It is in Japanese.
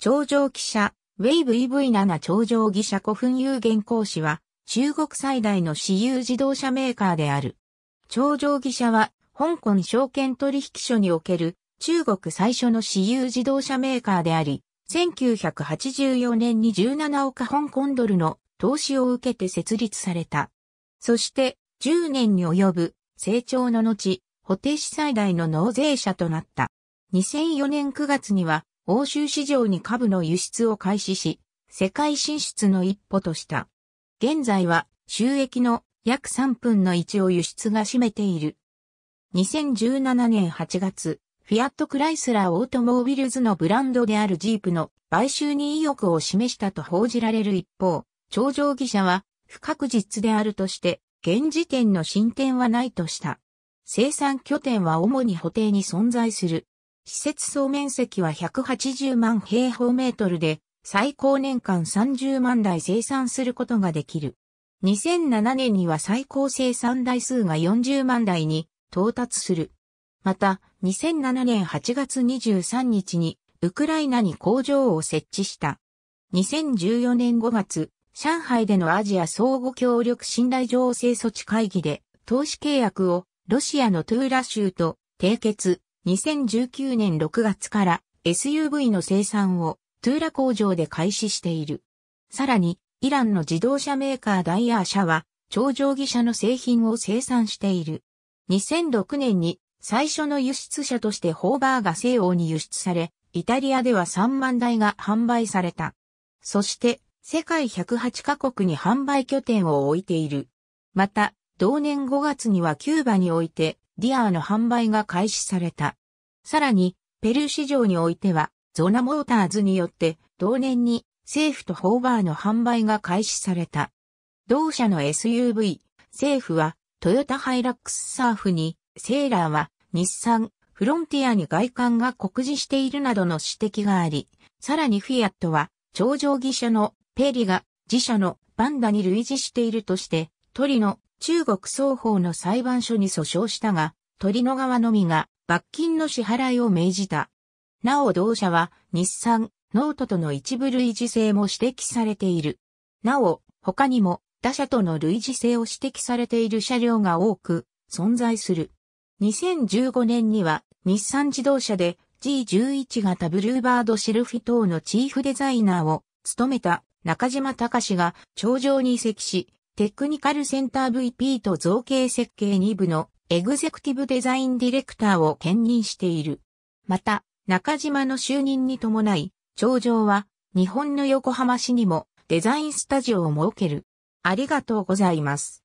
頂上記者、ウェイブ EV7 頂上記者古墳有限講師は、中国最大の私有自動車メーカーである。頂上記者は、香港証券取引所における中国最初の私有自動車メーカーであり、1984年に17億香港ドルの投資を受けて設立された。そして10年に及ぶ成長の後、補定資最大の納税者となった。2004年9月には欧州市場に株の輸出を開始し、世界進出の一歩とした。現在は収益の約3分の1を輸出が占めている。2017年8月、フィアット・クライスラー・オートモービルズのブランドであるジープの買収に意欲を示したと報じられる一方、頂上記者は不確実であるとして、現時点の進展はないとした。生産拠点は主に補定に存在する。施設総面積は180万平方メートルで、最高年間30万台生産することができる。2007年には最高生産台数が40万台に到達する。また、2007年8月23日にウクライナに工場を設置した。2014年5月、上海でのアジア相互協力信頼情勢措置会議で投資契約をロシアのトゥーラ州と締結、2019年6月から SUV の生産をトゥーラ工場で開始している。さらに、イランの自動車メーカーダイヤー社は、超常義車の製品を生産している。2006年に最初の輸出車としてホーバーが西欧に輸出され、イタリアでは3万台が販売された。そして、世界108カ国に販売拠点を置いている。また、同年5月にはキューバにおいて、ディアーの販売が開始された。さらに、ペルー市場においては、ゾナモーターズによって、同年に政府とホーバーの販売が開始された。同社の SUV、政府は、トヨタハイラックスサーフに、セーラーは、日産、フロンティアに外観が酷似しているなどの指摘があり、さらにフィアットは、頂上技者のペリが自社のバンダに類似しているとして、トリノ、中国双方の裁判所に訴訟したが、鳥の側のみが罰金の支払いを命じた。なお同社は日産、ノートとの一部類似性も指摘されている。なお、他にも他社との類似性を指摘されている車両が多く存在する。2015年には日産自動車で G11 型ブルーバードシルフィ等のチーフデザイナーを務めた中島隆が頂上に移籍し、テクニカルセンター VP と造形設計2部のエグゼクティブデザインディレクターを兼任している。また、中島の就任に伴い、頂上は日本の横浜市にもデザインスタジオを設ける。ありがとうございます。